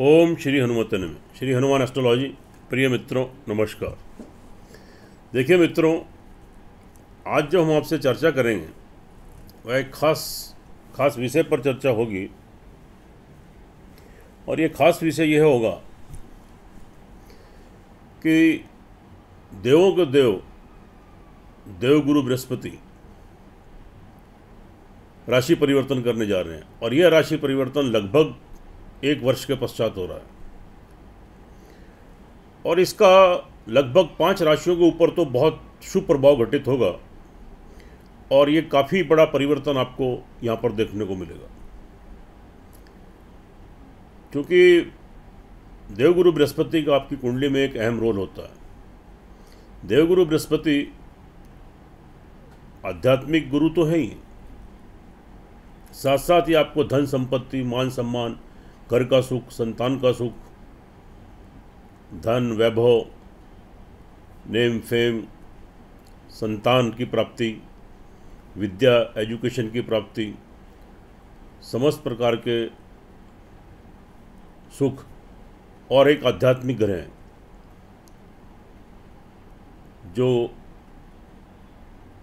ओम श्री हनुमत में श्री हनुमान एस्ट्रोलॉजी प्रिय मित्रों नमस्कार देखिए मित्रों आज जो हम आपसे चर्चा करेंगे वह एक खास खास विषय पर चर्चा होगी और ये खास विषय यह होगा कि देवों के देव देव गुरु बृहस्पति राशि परिवर्तन करने जा रहे हैं और यह राशि परिवर्तन लगभग एक वर्ष के पश्चात हो रहा है और इसका लगभग पांच राशियों के ऊपर तो बहुत शुभ प्रभाव घटित होगा और ये काफ़ी बड़ा परिवर्तन आपको यहां पर देखने को मिलेगा क्योंकि देवगुरु बृहस्पति का आपकी कुंडली में एक अहम रोल होता है देवगुरु बृहस्पति आध्यात्मिक गुरु तो है ही साथ साथ ही आपको धन संपत्ति मान सम्मान घर का सुख संतान का सुख धन वैभव नेम फेम संतान की प्राप्ति विद्या एजुकेशन की प्राप्ति समस्त प्रकार के सुख और एक आध्यात्मिक ग्रह हैं जो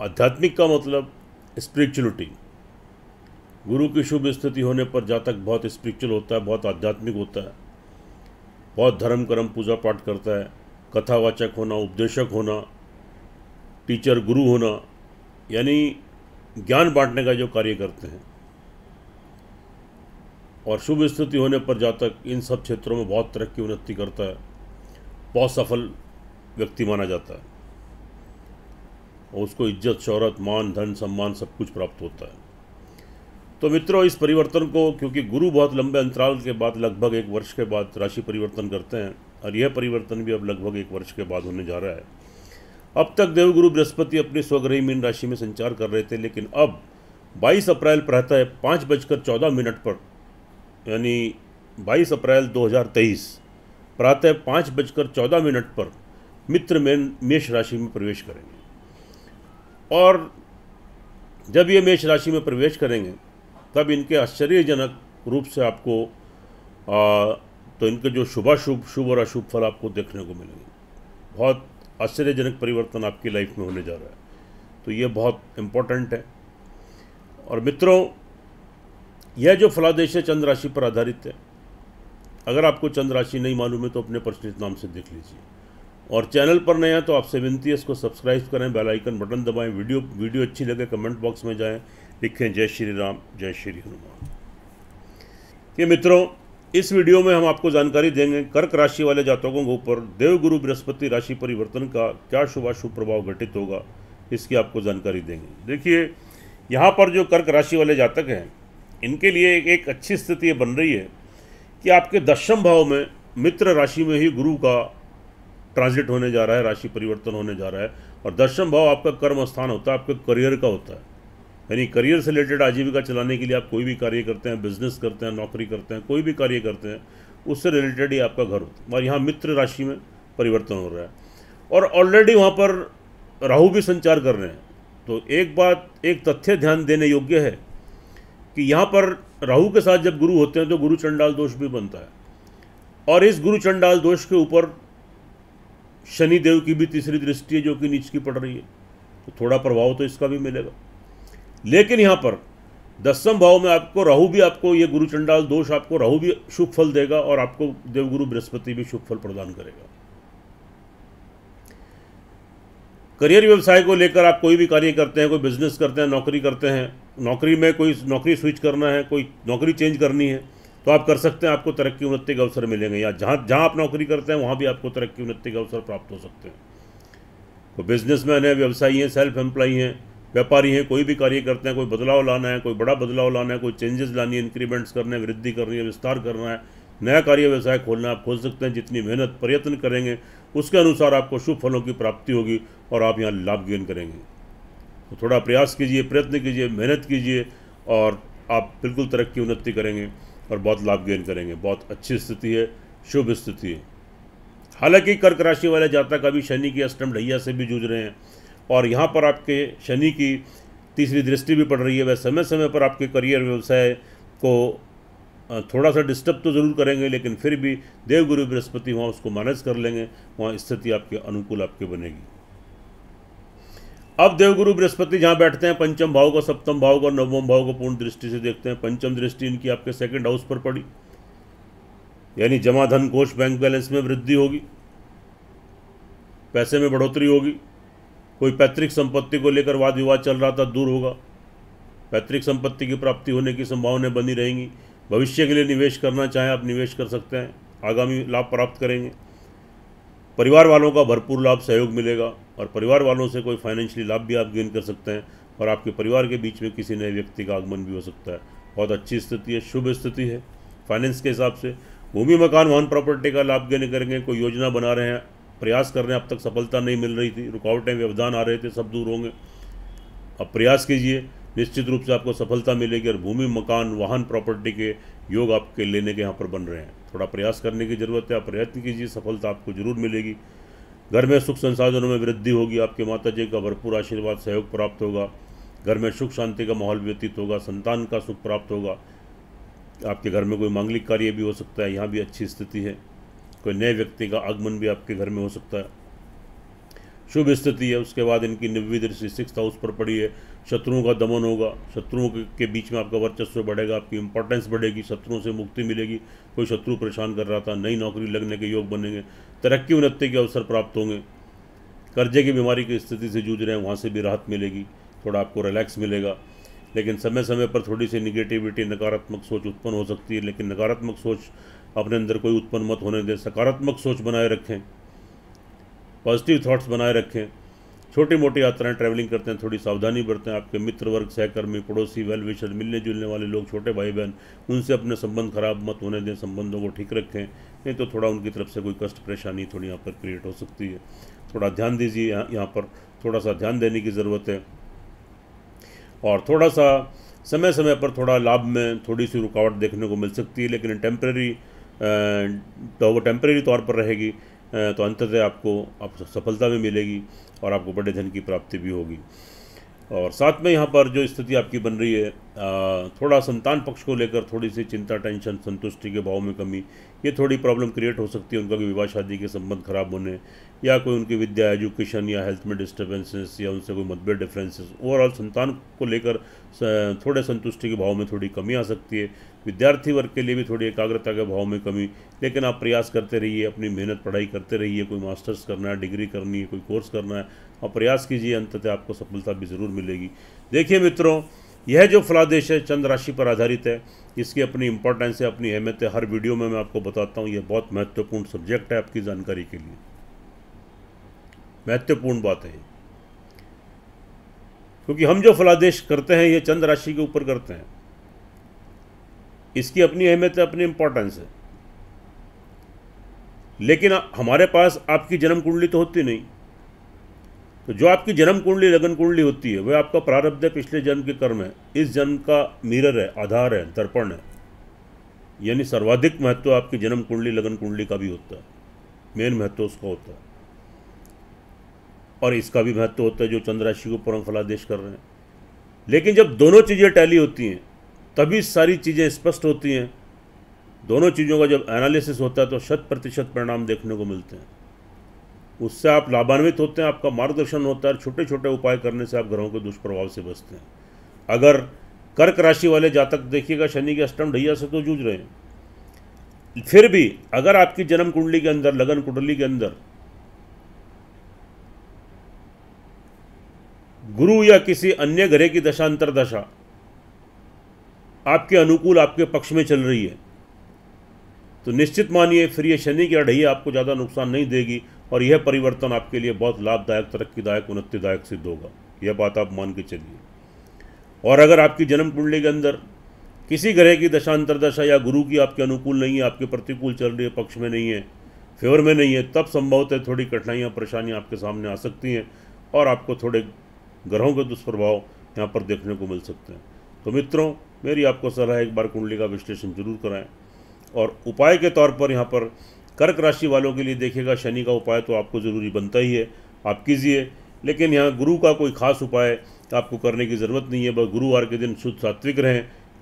आध्यात्मिक का मतलब स्पिरिचुअलिटी गुरु की शुभ स्थिति होने पर जातक बहुत स्पिरिचुअल होता है बहुत आध्यात्मिक होता है बहुत धर्म कर्म पूजा पाठ करता है कथावाचक होना उपदेशक होना टीचर गुरु होना यानी ज्ञान बांटने का जो कार्य करते हैं और शुभ स्थिति होने पर जातक इन सब क्षेत्रों में बहुत तरक्की उन्नति करता है बहुत सफल व्यक्ति माना जाता है और उसको इज्जत शहरत मान धन सम्मान सब कुछ प्राप्त होता है तो मित्रों इस परिवर्तन को क्योंकि गुरु बहुत लंबे अंतराल के बाद लगभग एक वर्ष के बाद राशि परिवर्तन करते हैं और यह परिवर्तन भी अब लगभग एक वर्ष के बाद होने जा रहा है अब तक देवगुरु बृहस्पति अपने स्वग्रही मीन राशि में संचार कर रहे थे लेकिन अब 22 अप्रैल प्रातः पाँच बजकर चौदह मिनट पर यानी 22 अप्रैल 2023 प्रातः पाँच बजकर चौदह मिनट पर मित्र मेन मेष राशि में प्रवेश करेंगे और जब ये मेष राशि में प्रवेश करेंगे तब इनके आश्चर्यजनक रूप से आपको आ, तो इनके जो शुभाशुभ शुभ और अशुभ फल आपको देखने को मिलेंगे बहुत आश्चर्यजनक परिवर्तन आपकी लाइफ में होने जा रहा है तो ये बहुत इम्पोर्टेंट है और मित्रों यह जो फलादेश है चंद्र राशि पर आधारित है अगर आपको चंद्र राशि नहीं मालूम है तो अपने परिचित नाम से देख लीजिए और चैनल पर नए हैं तो आपसे विनती है इसको सब्सक्राइब करें बेल आइकन बटन दबाएं वीडियो वीडियो अच्छी लगे कमेंट बॉक्स में जाएं लिखें जय श्री राम जय श्री हनुमान ये मित्रों इस वीडियो में हम आपको जानकारी देंगे कर्क राशि वाले जातकों के ऊपर देवगुरु बृहस्पति राशि परिवर्तन का क्या शुभाशुभ प्रभाव घटित होगा इसकी आपको जानकारी देंगे देखिए यहाँ पर जो कर्क राशि वाले जातक हैं इनके लिए एक, एक अच्छी स्थिति बन रही है कि आपके दशम भाव में मित्र राशि में ही गुरु का ट्रांजिट होने जा रहा है राशि परिवर्तन होने जा रहा है और दशम भाव आपका कर्म स्थान होता है आपके करियर का होता है यानी करियर से रिलेटेड आजीविका चलाने के लिए आप कोई भी कार्य करते हैं बिजनेस करते हैं नौकरी करते हैं कोई भी कार्य करते हैं उससे रिलेटेड ही आपका घर होता है और यहाँ मित्र राशि में परिवर्तन हो रहा है और ऑलरेडी वहाँ पर राहु भी संचार कर रहे हैं तो एक बात एक तथ्य ध्यान देने योग्य है कि यहाँ पर राहु के साथ जब गुरु होते हैं तो गुरु चंडाल दोष भी बनता है और इस गुरु चंडाल दोष के ऊपर शनि देव की भी तीसरी दृष्टि है जो कि नीच की पड़ रही है तो थोड़ा प्रभाव तो इसका भी मिलेगा लेकिन यहाँ पर दसम भाव में आपको राहु भी आपको ये गुरु चंडाल दोष आपको राहु भी शुभ फल देगा और आपको देवगुरु बृहस्पति भी शुभ फल प्रदान करेगा करियर व्यवसाय को लेकर आप कोई भी कार्य करते हैं कोई बिजनेस करते हैं नौकरी करते हैं नौकरी में कोई नौकरी स्विच करना है कोई नौकरी चेंज करनी है तो आप कर सकते हैं आपको तरक्की उन्नति के अवसर मिलेंगे या जहाँ जहाँ आप नौकरी करते हैं वहाँ भी आपको तरक्की उन्नति के अवसर प्राप्त हो सकते हैं तो बिजनेसमैन है व्यवसायी हैं सेल्फ एम्प्लॉई हैं व्यापारी हैं कोई भी कार्य करते हैं कोई बदलाव लाना है कोई बड़ा बदलाव लाना है कोई चेंजेस लानी है इंक्रीमेंट्स करने हैं वृद्धि करनी है विस्तार करना है नया कार्य व्यवसाय खोलना आप खोल सकते हैं जितनी मेहनत प्रयत्न करेंगे उसके अनुसार आपको शुभ फलों की प्राप्ति होगी और आप यहाँ लाभ गेन करेंगे तो थोड़ा प्रयास कीजिए प्रयत्न कीजिए मेहनत कीजिए और आप बिल्कुल तरक्की उन्नति करेंगे और बहुत लाभ गेन करेंगे बहुत अच्छी स्थिति है शुभ स्थिति है हालांकि कर्क राशि वाले जातक अभी शनि की अष्टम ढैया से भी जूझ रहे हैं और यहाँ पर आपके शनि की तीसरी दृष्टि भी पड़ रही है वह समय समय पर आपके करियर व्यवसाय को थोड़ा सा डिस्टर्ब तो ज़रूर करेंगे लेकिन फिर भी देवगुरु बृहस्पति वहाँ उसको मैनेज कर लेंगे वहाँ स्थिति आपके अनुकूल आपके बनेगी अब देवगुरु बृहस्पति जहाँ बैठते हैं पंचम भाव को सप्तम भाव को नवम भाव को पूर्ण दृष्टि से देखते हैं पंचम दृष्टि इनकी आपके सेकंड हाउस पर पड़ी यानी जमा धन कोष बैंक बैलेंस में वृद्धि होगी पैसे में बढ़ोतरी होगी कोई पैतृक संपत्ति को लेकर वाद विवाद चल रहा था दूर होगा पैतृक संपत्ति की प्राप्ति होने की संभावनाएं बनी रहेंगी भविष्य के लिए निवेश करना चाहें आप निवेश कर सकते हैं आगामी लाभ प्राप्त करेंगे परिवार वालों का भरपूर लाभ सहयोग मिलेगा और परिवार वालों से कोई फाइनेंशियली लाभ भी आप गेन कर सकते हैं और आपके परिवार के बीच में किसी नए व्यक्ति का आगमन भी हो सकता है बहुत अच्छी स्थिति है शुभ स्थिति है फाइनेंस के हिसाब से भूमि मकान वाहन प्रॉपर्टी का लाभ गेन करेंगे कोई योजना बना रहे हैं प्रयास कर रहे हैं अब तक सफलता नहीं मिल रही थी रुकावटें व्यवधान आ रहे थे सब दूर होंगे अब प्रयास कीजिए निश्चित रूप से आपको सफलता मिलेगी और भूमि मकान वाहन प्रॉपर्टी के योग आपके लेने के यहाँ पर बन रहे हैं थोड़ा प्रयास करने की ज़रूरत है आप प्रयत्न कीजिए सफलता आपको जरूर मिलेगी घर में सुख संसाधनों में वृद्धि होगी आपके माता जी का भरपूर आशीर्वाद सहयोग प्राप्त होगा घर में सुख शांति का माहौल व्यतीत होगा संतान का सुख प्राप्त होगा आपके घर में कोई मांगलिक कार्य भी हो सकता है यहाँ भी अच्छी स्थिति है कोई नए व्यक्ति का आगमन भी आपके घर में हो सकता है शुभ स्थिति है उसके बाद इनकी निव्वी दृष्टि सिक्स हाउस पर पड़ी है शत्रुओं का दमन होगा शत्रुओं के बीच में आपका वर्चस्व बढ़ेगा आपकी इंपॉर्टेंस बढ़ेगी शत्रुओं से मुक्ति मिलेगी कोई शत्रु परेशान कर रहा था नई नौकरी लगने के योग बनेंगे तरक्की उन्नति के अवसर प्राप्त होंगे कर्जे की बीमारी की स्थिति से जूझ रहे हैं वहाँ से भी राहत मिलेगी थोड़ा आपको रिलैक्स मिलेगा लेकिन समय समय पर थोड़ी सी निगेटिविटी नकारात्मक सोच उत्पन्न हो सकती है लेकिन नकारात्मक सोच अपने अंदर कोई उत्पन्न मत होने दें सकारात्मक सोच बनाए रखें पॉजिटिव थॉट्स बनाए रखें छोटी मोटी यात्राएं ट्रैवलिंग करते हैं थोड़ी सावधानी बरतें आपके मित्र वर्ग सहकर्मी पड़ोसी वेल विशर मिलने जुलने वाले लोग छोटे भाई बहन उनसे अपने संबंध खराब मत होने दें संबंधों को ठीक रखें नहीं तो थोड़ा उनकी तरफ से कोई कष्ट परेशानी थोड़ी यहाँ पर क्रिएट हो सकती है थोड़ा ध्यान दीजिए यहाँ यहाँ पर थोड़ा सा ध्यान देने की ज़रूरत है और थोड़ा सा समय समय पर थोड़ा लाभ में थोड़ी सी रुकावट देखने को मिल सकती है लेकिन टेम्प्रेरी तो वो टेम्प्रेरी तौर पर रहेगी तो अंततः आपको आप सफलता भी मिलेगी और आपको बड़े धन की प्राप्ति भी होगी और साथ में यहाँ पर जो स्थिति आपकी बन रही है थोड़ा संतान पक्ष को लेकर थोड़ी सी चिंता टेंशन संतुष्टि के भाव में कमी ये थोड़ी प्रॉब्लम क्रिएट हो सकती है उनका भी विवाह शादी के संबंध खराब होने या कोई उनकी विद्या एजुकेशन या हेल्थ में डिस्टर्बेंसेस या उनसे कोई मतभेद डिफरेंसेस ओवरऑल संतान को लेकर थोड़े संतुष्टि के भाव में थोड़ी कमी आ सकती है विद्यार्थी वर्ग के लिए भी थोड़ी एकाग्रता के भाव में कमी लेकिन आप प्रयास करते रहिए अपनी मेहनत पढ़ाई करते रहिए कोई मास्टर्स करना है डिग्री करनी है कोई कोर्स करना है आप प्रयास कीजिए अंततः आपको सफलता भी ज़रूर मिलेगी देखिए मित्रों यह जो फलादेश है चंद्र राशि पर आधारित है इसकी अपनी इंपॉर्टेंस है अपनी अहमियत है हर वीडियो में मैं आपको बताता हूँ यह बहुत महत्वपूर्ण सब्जेक्ट है आपकी जानकारी के लिए महत्वपूर्ण बात है क्योंकि हम जो फलादेश करते हैं ये चंद्र राशि के ऊपर करते हैं इसकी अपनी अहमियत है अपनी इंपॉर्टेंस है लेकिन हमारे पास आपकी जन्म कुंडली तो होती नहीं तो जो आपकी जन्म कुंडली लगन कुंडली होती है वह आपका प्रारब्ध है पिछले जन्म के कर्म है इस जन्म का मिरर है आधार है दर्पण है यानी सर्वाधिक महत्व आपकी जन्म कुंडली लगन कुंडली का भी होता है मेन महत्व उसका होता है और इसका भी महत्व होता है जो चंद्र राशि को परम फलादेश कर रहे हैं लेकिन जब दोनों चीज़ें टैली होती हैं तभी सारी चीज़ें स्पष्ट होती हैं दोनों चीज़ों का जब एनालिसिस होता है तो शत प्रतिशत परिणाम देखने को मिलते हैं उससे आप लाभान्वित होते हैं आपका मार्गदर्शन होता है छोटे छोटे उपाय करने से आप ग्रहों के दुष्प्रभाव से बचते हैं अगर कर्क राशि वाले जातक देखिएगा शनि के अष्टम ढैया से तो जूझ रहे हैं फिर भी अगर आपकी जन्म कुंडली के अंदर लगन कुंडली के अंदर गुरु या किसी अन्य ग्रह की दशांतर दशा आपके अनुकूल आपके पक्ष में चल रही है तो निश्चित मानिए फिर ये शनि की अढ़ई आपको ज़्यादा नुकसान नहीं देगी और यह परिवर्तन आपके लिए बहुत लाभदायक तरक्कीदायक उन्नतिदायक सिद्ध होगा यह बात आप मान के चलिए और अगर आपकी जन्म कुंडली के अंदर किसी ग्रह की दशांतर दशा या गुरु की आपके अनुकूल नहीं है आपके प्रतिकूल चल रही है पक्ष में नहीं है फेवर में नहीं है तब संभवतः थोड़ी कठिनाइयाँ परेशानियाँ आपके सामने आ सकती हैं और आपको थोड़े ग्रहों के दुष्प्रभाव यहाँ पर देखने को मिल सकते हैं तो मित्रों मेरी आपको सलाह एक बार कुंडली का विश्लेषण जरूर कराएं और उपाय के तौर पर यहाँ पर कर्क राशि वालों के लिए देखिएगा शनि का उपाय तो आपको ज़रूरी बनता ही है आप कीजिए लेकिन यहाँ गुरु का कोई खास उपाय आपको करने की ज़रूरत नहीं है बस गुरुवार के दिन शुद्ध सात्विक रहें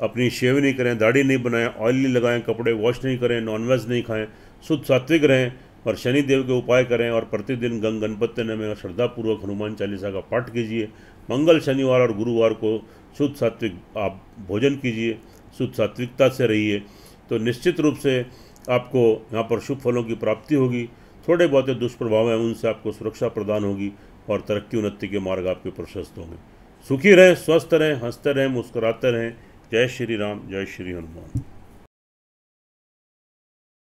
अपनी शेव नहीं करें दाढ़ी नहीं बनाएं ऑयल नहीं लगाएं कपड़े वॉश नहीं करें नॉनवेज नहीं खाएं शुद्ध सात्विक रहें और शनि देव के उपाय करें और प्रतिदिन गंग गणपत्य और श्रद्धापूर्वक हनुमान चालीसा का पाठ कीजिए मंगल शनिवार और गुरुवार को शुद्ध सात्विक आप भोजन कीजिए शुद्ध सात्विकता से रहिए तो निश्चित रूप से आपको यहाँ पर शुभ फलों की प्राप्ति होगी थोड़े बहुत दुष्प्रभाव हैं उनसे आपको सुरक्षा प्रदान होगी और तरक्की उन्नति के मार्ग आपके प्रशस्त होंगे सुखी रहें स्वस्थ रहें हंसते रहें मुस्कुराते रहें जय श्री राम जय श्री हनुमान